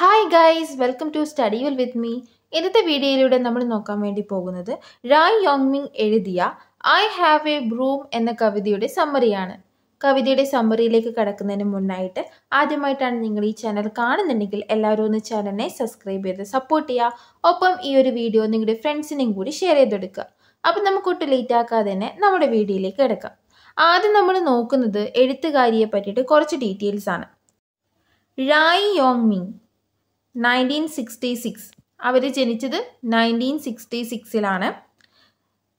Hi guys welcome to study well with me ഇന്നത്തെ വീഡിയോയിലൂടെ നമ്മൾ നോക്കാൻ വേണ്ടി പോകുന്നത് റായ് യോങ്മിങ് എഴുതിയ ഐ ഹാവ് എ ബ്രൂം എന്ന കവിതയുടെ സമ്മറിയാണ് കവിതയുടെ സമ്മറിയിലേക്ക് കടക്കുന്നതിന് മുന്നായിട്ട് ആദ്യമായിട്ടാണ് നിങ്ങൾ ഈ ചാനൽ കാണുന്നുണ്ടെങ്കിൽ എല്ലാവരും ഒന്ന് ചാനലിനെ സബ്സ്ക്രൈബ് ചെയ്ത് സപ്പോർട്ട് ചെയ്യുക ഒപ്പം ഈ ഒരു വീഡിയോ നിങ്ങളുടെ ഫ്രണ്ട്സിനും കൂടി ഷെയർ ചെയ്തെടുക്കുക അപ്പം നമുക്കൊട്ട് ലേറ്റ് ആക്കാതെ തന്നെ നമ്മുടെ വീഡിയോയിലേക്ക് കിടക്കാം ആദ്യം നമ്മൾ നോക്കുന്നത് എഴുത്തുകാരിയെ പറ്റിയിട്ട് കുറച്ച് ഡീറ്റെയിൽസ് ആണ് റായ് യോങ് മിങ് നയൻറ്റീൻ സിക്സ്റ്റി സിക്സ് അവർ ജനിച്ചത് നയൻറ്റീൻ സിക്സ്റ്റി സിക്സിലാണ്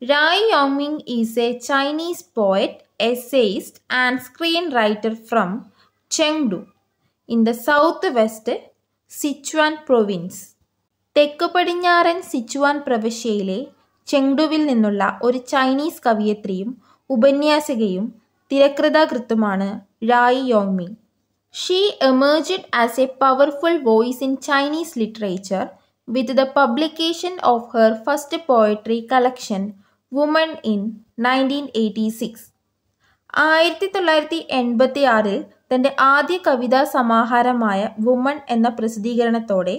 റായ് യോമിങ് is a Chinese poet essayist and screen writer from Chengdu in the south west Sichuan province തെക്ക് പടിഞ്ഞാറൻ സിച്വാൻ പ്രവിശ്യയിലെ ചെങ്ഡുവിൽ നിന്നുള്ള ഒരു ചൈനീസ് കവിയത്രിയും ഉപന്യാസികയും തിരക്കൃതാകൃത്തുമാണ് റായി യോങ്മിങ് she emerged as a powerful voice in Chinese literature with the publication of her first poetry collection woman in nineteen eighty six ആയിരത്തി തൊള്ളായിരത്തി എൺപത്തി ആറിൽ തൻ്റെ ആദ്യ കവിതാ സമാഹാരമായ വുമൺ എന്ന പ്രസിദ്ധീകരണത്തോടെ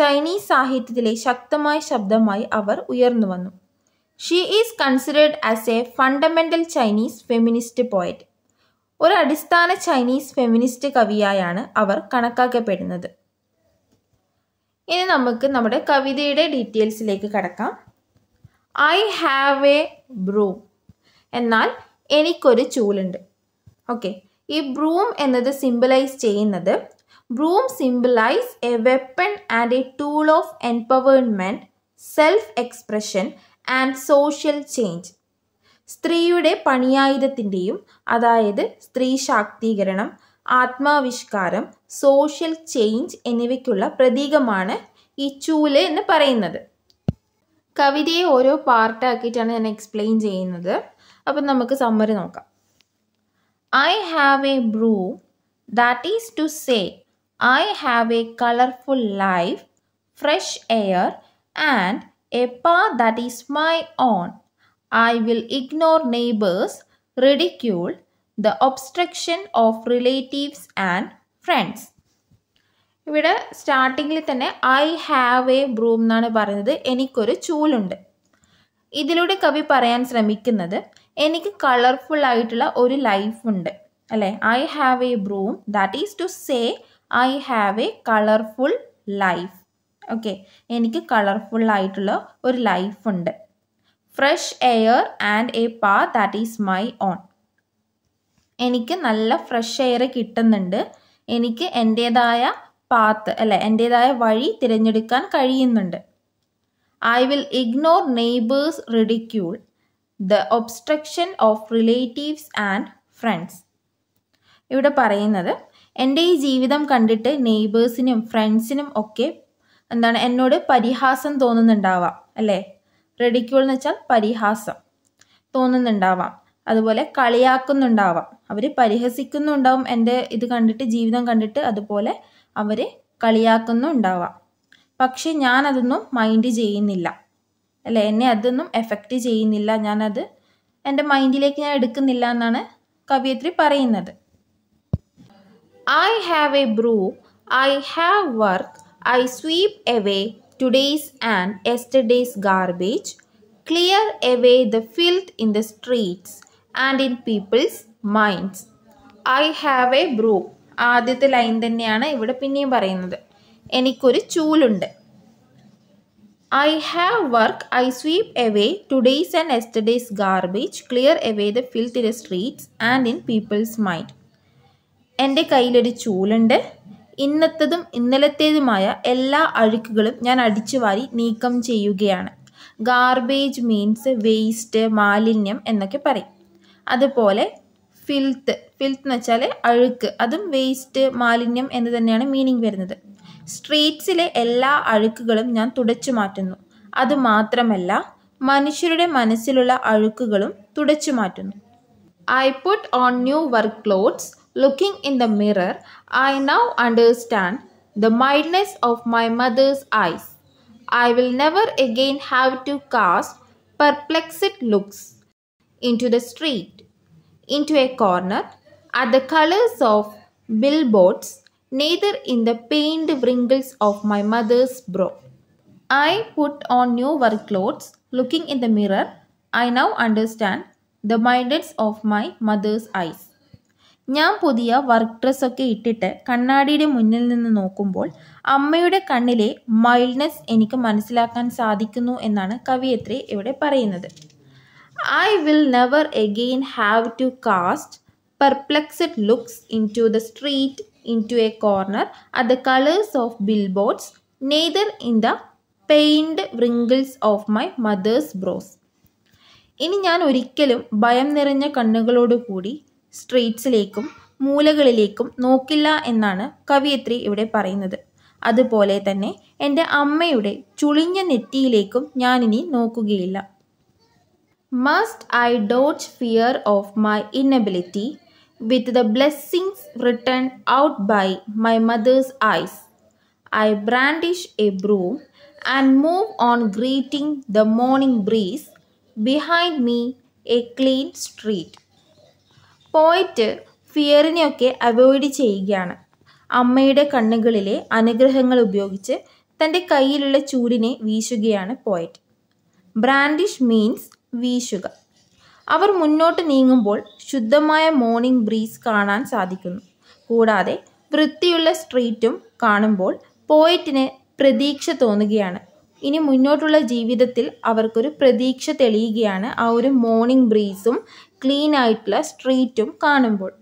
ചൈനീസ് സാഹിത്യത്തിലെ ശക്തമായ ശബ്ദമായി അവർ ഉയർന്നു വന്നു she is considered as a fundamental Chinese feminist poet ഒരു അടിസ്ഥാന ചൈനീസ് ഫെമിനിസ്റ്റ് കവിയായാണ് അവർ കണക്കാക്കപ്പെടുന്നത് ഇനി നമുക്ക് നമ്മുടെ കവിതയുടെ ഡീറ്റെയിൽസിലേക്ക് കടക്കാം ഐ ഹാവ് എ ബ്രൂം എന്നാൽ എനിക്കൊരു ചൂലുണ്ട് ഓക്കെ ഈ ബ്രൂം എന്നത് സിംബലൈസ് ചെയ്യുന്നത് broom symbolise a weapon and a tool of empowerment self expression and social change സ്ത്രീയുടെ പണിയായുധത്തിൻ്റെയും അതായത് സ്ത്രീ ശാക്തീകരണം ആത്മാവിഷ്കാരം സോഷ്യൽ ചേഞ്ച് എന്നിവയ്ക്കുള്ള പ്രതീകമാണ് ഈ ചൂല് എന്ന് പറയുന്നത് കവിതയെ ഓരോ പാർട്ടാക്കിയിട്ടാണ് ഞാൻ എക്സ്പ്ലെയിൻ ചെയ്യുന്നത് അപ്പം നമുക്ക് സമ്മറി നോക്കാം I have a broom that is to say I have a colourful life fresh air and a path that is my own I will ignore neighbors, ridicule, the obstruction of relatives and friends ഇവിടെ സ്റ്റാർട്ടിങ്ങിൽ തന്നെ I have a broom എന്നാണ് പറയുന്നത് എനിക്കൊരു ചൂലുണ്ട് ഇതിലൂടെ കവി പറയാൻ ശ്രമിക്കുന്നത് എനിക്ക് കളർഫുൾ ആയിട്ടുള്ള ഒരു ലൈഫ് ഉണ്ട് അല്ലേ I have a broom that is to say I have a colourful life okay എനിക്ക് കളർഫുൾ ആയിട്ടുള്ള ഒരു ലൈഫ് ഉണ്ട് fresh air and a path that is my own എനിക്ക് നല്ല ഫ്രഷ് എയർ കിട്ടുന്നുണ്ട് എനിക്ക് എൻ്റേതായ പാത്ത് അല്ലെ എൻ്റേതായ വഴി തിരഞ്ഞെടുക്കാൻ കഴിയുന്നുണ്ട് I will ignore neighbours ridicule the obstruction of relatives and friends ഇവിടെ പറയുന്നത് എൻ്റെ ഈ ജീവിതം കണ്ടിട്ട് നെയ്ബേഴ്സിനും ഫ്രണ്ട്സിനും ഒക്കെ എന്താണ് എന്നോട് പരിഹാസം തോന്നുന്നുണ്ടാവാം അല്ലേ റെഡിക്യൂൾ എന്ന് വെച്ചാൽ പരിഹാസം തോന്നുന്നുണ്ടാവാം അതുപോലെ കളിയാക്കുന്നുണ്ടാവാം അവർ പരിഹസിക്കുന്നുണ്ടാവും എൻ്റെ ഇത് കണ്ടിട്ട് ജീവിതം കണ്ടിട്ട് അതുപോലെ അവർ കളിയാക്കുന്നുണ്ടാവാം പക്ഷെ ഞാനതൊന്നും മൈൻഡ് ചെയ്യുന്നില്ല അല്ല എന്നെ അതൊന്നും എഫക്റ്റ് ചെയ്യുന്നില്ല ഞാനത് എൻ്റെ മൈൻഡിലേക്ക് ഞാൻ എടുക്കുന്നില്ല എന്നാണ് കവിയത്രി പറയുന്നത് I have a broom I have work I sweep away today's and yesterday's garbage, clear away the filth in the streets and in people's minds. I have a broom. ആദ്യത്തെ ലൈൻ തന്നെയാണ് ഇവിടെ പിന്നെയും പറയുന്നത് എനിക്കൊരു ചൂലുണ്ട് I have work I sweep away today's and yesterday's garbage clear away the filth in streets and in people's mind എൻ്റെ കയ്യിലൊരു ചൂലുണ്ട് ഇന്നത്തതും ഇന്നലത്തേതുമായ എല്ലാ അഴുക്കുകളും ഞാൻ വാരി നീക്കം ചെയ്യുകയാണ് ഗാർബേജ് മീൻസ് വേസ്റ്റ് മാലിന്യം എന്നൊക്കെ പറയും അതുപോലെ ഫിൽത്ത് ഫിൽത്ത് എന്ന് വെച്ചാൽ അഴുക്ക് അതും വേസ്റ്റ് മാലിന്യം എന്ന് തന്നെയാണ് മീനിങ് വരുന്നത് സ്ട്രീറ്റ്സിലെ എല്ലാ അഴുക്കുകളും ഞാൻ തുടച്ചു മാറ്റുന്നു അതുമാത്രമല്ല മനുഷ്യരുടെ മനസ്സിലുള്ള അഴുക്കുകളും തുടച്ചു മാറ്റുന്നു I put on new work clothes Looking in the mirror, I now understand the mildness of my mother's eyes. I will never again have to cast perplexed looks into the street, into a corner, at the colors of billboards, neither in the pained wrinkles of my mother's brow. I put on new work clothes. Looking in the mirror, I now understand the mildness of my mother's eyes. ഞാൻ പുതിയ work ഡ്രസ്സൊക്കെ ഇട്ടിട്ട് കണ്ണാടിയുടെ മുന്നിൽ നിന്ന് നോക്കുമ്പോൾ അമ്മയുടെ കണ്ണിലെ മൈൽഡ്നെസ് എനിക്ക് മനസ്സിലാക്കാൻ സാധിക്കുന്നു എന്നാണ് കവിയത്രി ഇവിടെ പറയുന്നത് I will never again have to cast perplexed looks into the street into a corner at the colours of billboards neither in the pained wrinkles of my mother's brows ഇനി ഞാൻ ഒരിക്കലും ഭയം നിറഞ്ഞ കണ്ണുകളോടുകൂടി സ്ട്രീറ്റ്സിലേക്കും മൂലകളിലേക്കും നോക്കില്ല എന്നാണ് കവിയത്രി ഇവിടെ പറയുന്നത് അതുപോലെ തന്നെ എൻ്റെ അമ്മയുടെ ചുളിഞ്ഞ നെറ്റിയിലേക്കും ഞാനിനി നോക്കുകയില്ല must I doubt fear of my inability with the blessings return out by my mother's eyes I brandish a broom and move on greeting the morning breeze behind me a clean street poet ഫിയറിനെയൊക്കെ avoid ചെയ്യുകയാണ് അമ്മയുടെ കണ്ണുകളിലെ അനുഗ്രഹങ്ങൾ ഉപയോഗിച്ച് തൻ്റെ കയ്യിലുള്ള ചൂടിനെ വീശുകയാണ് poet brandish means വീശുക അവർ മുന്നോട്ട് നീങ്ങുമ്പോൾ ശുദ്ധമായ മോർണിംഗ് ബ്രീസ് കാണാൻ സാധിക്കുന്നു കൂടാതെ വൃത്തിയുള്ള സ്ട്രീറ്റും കാണുമ്പോൾ പോയറ്റിന് പ്രതീക്ഷ തോന്നുകയാണ് ഇനി മുന്നോട്ടുള്ള ജീവിതത്തിൽ അവർക്കൊരു പ്രതീക്ഷ തെളിയുകയാണ് ആ ഒരു മോർണിംഗ് ബ്രീസും ക്ലീൻ ആയിട്ടുള്ള സ്ട്രീറ്റും കാണുമ്പോൾ